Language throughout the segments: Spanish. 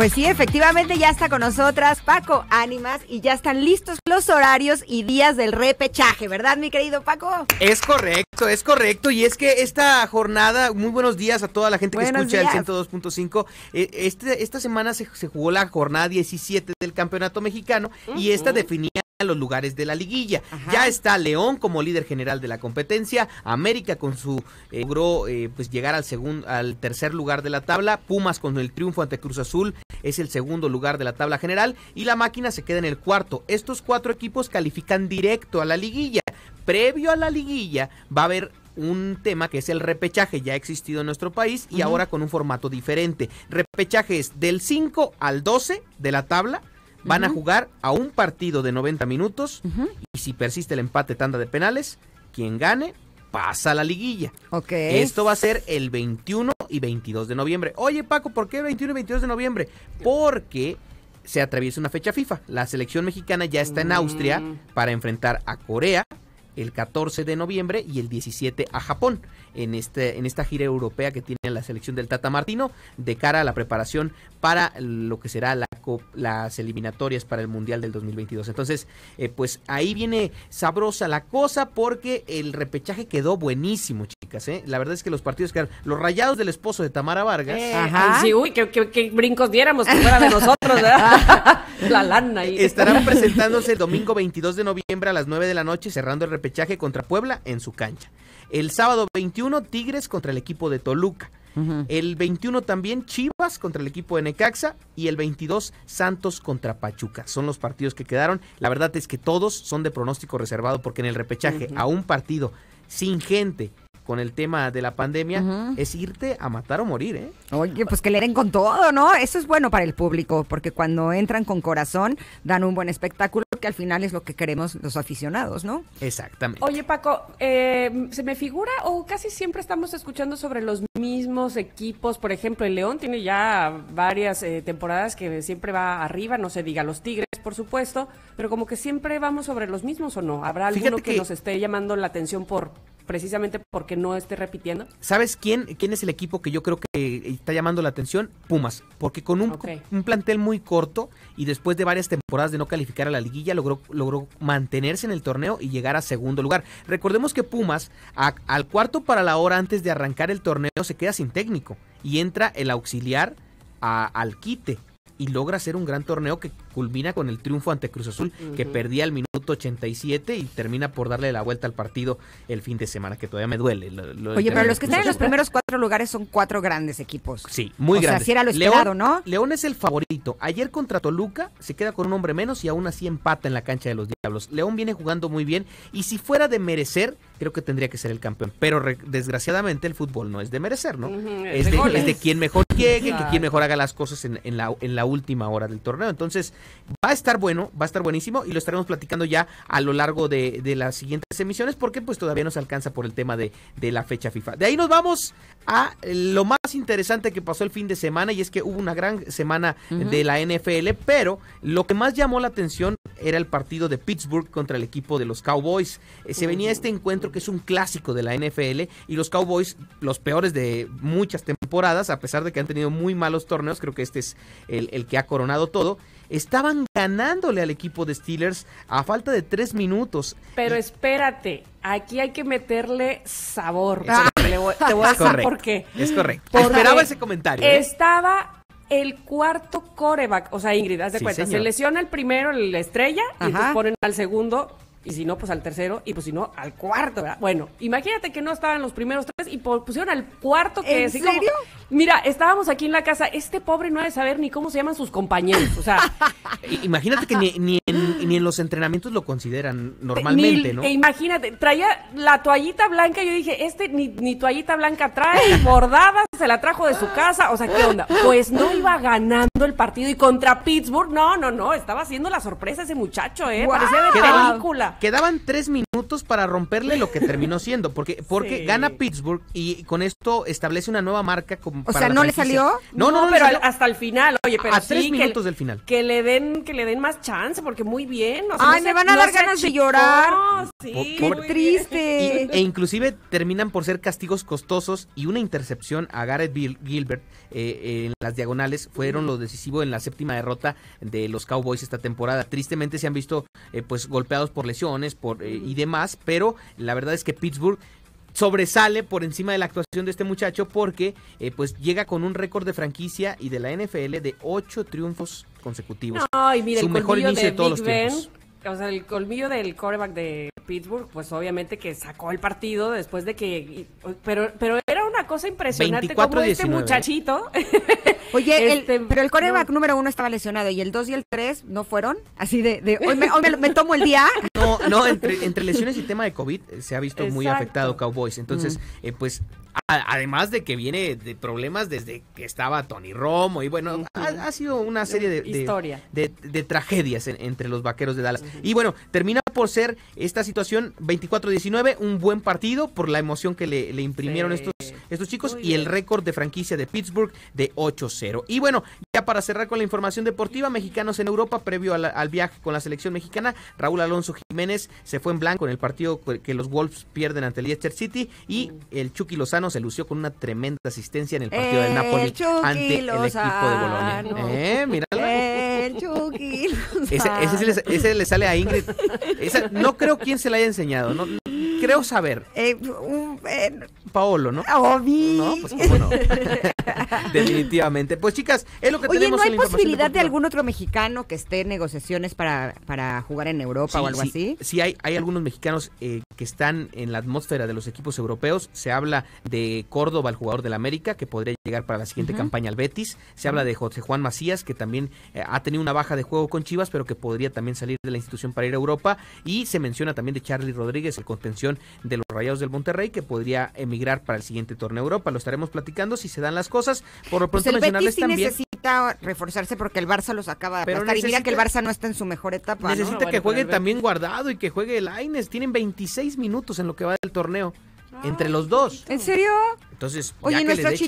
Pues sí, efectivamente ya está con nosotras Paco Ánimas y ya están listos los horarios y días del repechaje, ¿verdad, mi querido Paco? Es correcto, es correcto. Y es que esta jornada, muy buenos días a toda la gente que escucha el 102.5. Eh, este, esta semana se, jugó la jornada 17 del Campeonato Mexicano y esta definía los lugares de la liguilla. Ya está León como líder general de la competencia, América con su eh, eh, pues llegar al segundo al tercer lugar de la tabla, Pumas con el triunfo ante Cruz Azul es el segundo lugar de la tabla general y la máquina se queda en el cuarto. Estos cuatro equipos califican directo a la liguilla. Previo a la liguilla va a haber un tema que es el repechaje, ya ha existido en nuestro país y ahora con un formato diferente. Repechaje del 5 al 12 de la tabla. Van a jugar a un partido de 90 minutos y si persiste el empate tanda de penales, quien gane pasa la liguilla. Ok. Esto va a ser el 21 y 22 de noviembre. Oye, Paco, ¿por qué 21 y 22 de noviembre? Porque se atraviesa una fecha FIFA. La selección mexicana ya está en Austria mm. para enfrentar a Corea el 14 de noviembre y el 17 a Japón en, este, en esta gira europea que tiene la selección del Tata Martino de cara a la preparación para lo que será la las eliminatorias para el Mundial del 2022. Entonces, eh, pues ahí viene sabrosa la cosa porque el repechaje quedó buenísimo, chicas. ¿eh? La verdad es que los partidos quedaron. Los rayados del esposo de Tamara Vargas. Eh, Ajá. Sí, uy, que, brincos diéramos que fuera de nosotros, ¿verdad? la lana. Ahí. Estarán presentándose el domingo 22 de noviembre a las 9 de la noche, cerrando el repechaje contra Puebla en su cancha. El sábado 21, Tigres contra el equipo de Toluca. El 21 también Chivas contra el equipo de Necaxa y el 22 Santos contra Pachuca. Son los partidos que quedaron. La verdad es que todos son de pronóstico reservado porque en el repechaje a un partido sin gente con el tema de la pandemia es irte a matar o morir, ¿eh? Oye, pues que le den con todo, ¿no? Eso es bueno para el público, porque cuando entran con corazón dan un buen espectáculo que al final es lo que queremos los aficionados, ¿no? Exactamente. Oye, Paco, eh, se me figura, o casi siempre estamos escuchando sobre los mismos equipos. Por ejemplo, el León tiene ya varias eh, temporadas que siempre va arriba, no se diga los Tigres, por supuesto, pero como que siempre vamos sobre los mismos o no. ¿Habrá alguno que, nos esté llamando la atención por precisamente porque no esté repitiendo. ¿Sabes quién, quién es el equipo que yo creo que eh, está llamando la atención? Pumas, porque con un, plantel muy corto y después de varias temporadas de no calificar a la liguilla logró, logró mantenerse en el torneo y llegar a segundo lugar. Recordemos que Pumas al cuarto para la hora antes de arrancar el torneo se queda sin técnico y entra el auxiliar al quite y logra hacer un gran torneo que culmina con el triunfo ante Cruz Azul, que perdía el minuto 87 y termina por darle la vuelta al partido el fin de semana, que todavía me duele. Oye, pero los que están en los primeros cuatro lugares son cuatro grandes equipos. Sí, muy o grandes. Sea, si era lo esperado, ¿no? León es el favorito. Ayer contra Toluca se queda con un hombre menos y aún así empata en la cancha de los Diablos. León viene jugando muy bien y si fuera de merecer, creo que tendría que ser el campeón. Pero desgraciadamente el fútbol no es de merecer, ¿no? es, de, es, quien mejor llegue, que quien mejor haga las cosas en, la, en la última hora del torneo. Entonces, Va a estar bueno, va a estar buenísimo y lo estaremos platicando ya a lo largo de, las siguientes emisiones porque pues todavía nos alcanza por el tema de, de la fecha FIFA. De ahí nos vamos a lo más interesante que pasó el fin de semana y es que hubo una gran semana de la NFL, pero lo que más llamó la atención era el partido de Pittsburgh contra el equipo de los Cowboys. Eh, se venía este encuentro que es un clásico de la NFL y los Cowboys, los peores de muchas temporadas, a pesar de que han tenido muy malos torneos, creo que este es el, el que ha coronado todo estaban ganándole al equipo de Steelers a falta de tres minutos. Pero espérate, Aquí hay que meterle sabor. te voy a decir por qué. Es correcto. Esperaba ese comentario. ¿eh? Estaba el cuarto coreback. O sea, Ingrid, haz de cuenta. Se lesiona el primero, la estrella, y entonces pues ponen al segundo y si no, pues al tercero, y pues si no, al cuarto, Bueno, imagínate que no estaban los primeros tres y pusieron al cuarto que ¿En serio? Mira, estábamos aquí en la casa, este pobre no ha de saber ni cómo se llaman sus compañeros, o sea... imagínate que ni, en, los entrenamientos lo consideran normalmente, ¿no? E imagínate, traía la toallita blanca, yo dije, este ni, toallita blanca trae, bordada, se la trajo de su casa, o sea, ¿qué onda? Pues no iba ganando el partido y contra Pittsburgh, no, no, no, estaba haciendo la sorpresa ese muchacho, ¿eh? Parecía de película. Quedaban tres minutos para romperle lo que terminó siendo, porque porque gana Pittsburgh y con esto establece una nueva marca como O sea, ¿no le salió? No, no, pero hasta el final, oye, pero a tres minutos del final. Que le den que le den más chance porque muy bien, me van a dar ganas de llorar. Sí, Qué triste. e inclusive terminan por ser castigos costosos y una intercepción a Garrett Gilbert eh, en las diagonales fueron lo decisivo en la séptima derrota de los Cowboys esta temporada. Tristemente se han visto eh, pues golpeados por lesiones por eh, y demás más, pero la verdad es que Pittsburgh sobresale por encima de la actuación de este muchacho porque eh, pues llega con un récord de franquicia y de la NFL de ocho triunfos consecutivos. Su mejor inicio de, todos O sea, el colmillo del coreback de Pittsburgh, pues obviamente que sacó el partido después de que... Pero, pero cosa impresionante 24, como este muchachito. Oye, este, pero el coreback número uno estaba lesionado y el dos y el tres no fueron. Así de, de hoy, me, tomo el día. No, no, entre, entre, lesiones y tema de COVID eh, se ha visto muy afectado Cowboys. Entonces, mm. eh, pues además de que viene de problemas desde que estaba Tony Romo y bueno, ha, sido una serie de, Historia. de, tragedias entre los vaqueros de Dallas. Y bueno, termina por ser esta situación 24-19, un buen partido por la emoción que le, imprimieron estos estos chicos y el récord de franquicia de Pittsburgh de 8-0. Y bueno, ya para cerrar con la información deportiva, mexicanos en Europa previo al, viaje con la selección mexicana, Raúl Alonso Jiménez se fue en blanco en el partido que los Wolves pierden ante el Leicester City y mm. el Chucky Lozano se lució con una tremenda asistencia en el partido de Napoli ante el equipo de Bolonia. Eh, el Chucky Lozano. Ese, le, sale a Ingrid. no creo quién se la haya enseñado. No, creo saber. Eh, eh, Paolo, ¿no? Ah, no, pues Definitivamente. Pues chicas, es lo que Oye, ¿no hay posibilidad de, algún otro mexicano que esté en negociaciones para, para jugar en Europa o algo así? Sí, hay, hay algunos mexicanos eh, que están en la atmósfera de los equipos europeos. Se habla de Córdoba, el jugador del América, que podría llegar para la siguiente campaña al Betis. Se habla de José Juan Macías, que también ha tenido una baja de juego con Chivas, pero que podría también salir de la institución para ir a Europa. Y se menciona también de Charlie Rodríguez, el contención de los Rayados del Monterrey que podría emigrar para el siguiente torneo Europa. Lo estaremos platicando si se dan las cosas. Por lo pues pronto el también necesita reforzarse porque el Barça los acaba de pero aplastar. que el Barça no está en su mejor etapa. Necesita que juegue también Guardado y que juegue el Aines. Tienen 26 minutos en lo que va del torneo. Ah, entre los dos. ¿En serio? Entonces, Oye, ya nuestro les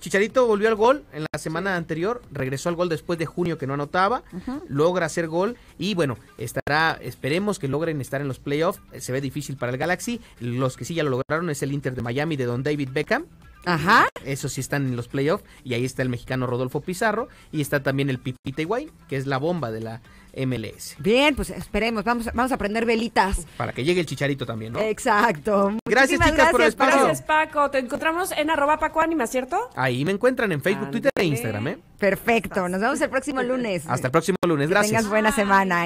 Chicharito volvió al gol en la semana anterior, regresó al gol después de junio que no anotaba, logra hacer gol y bueno, estará, esperemos que logren estar en los playoffs, eh, se ve difícil para el Galaxy, los que sí ya lo lograron es el Inter de Miami de Don David Beckham, Ajá. Eso sí están en los playoffs. Y ahí está el mexicano Rodolfo Pizarro. Y está también el Pipita Higuaín, que es la bomba de la MLS. Bien, pues esperemos. Vamos, vamos a prender velitas. Para que llegue el chicharito también, ¿no? Exacto. Gracias, chicas, por el espacio. Gracias, Paco. Te encontramos en arroba Paco Anima, ¿cierto? Ahí me encuentran en Facebook, Twitter e Instagram, ¿eh? Perfecto. Nos vemos el próximo lunes. Hasta el próximo lunes. Gracias. tengas buena semana.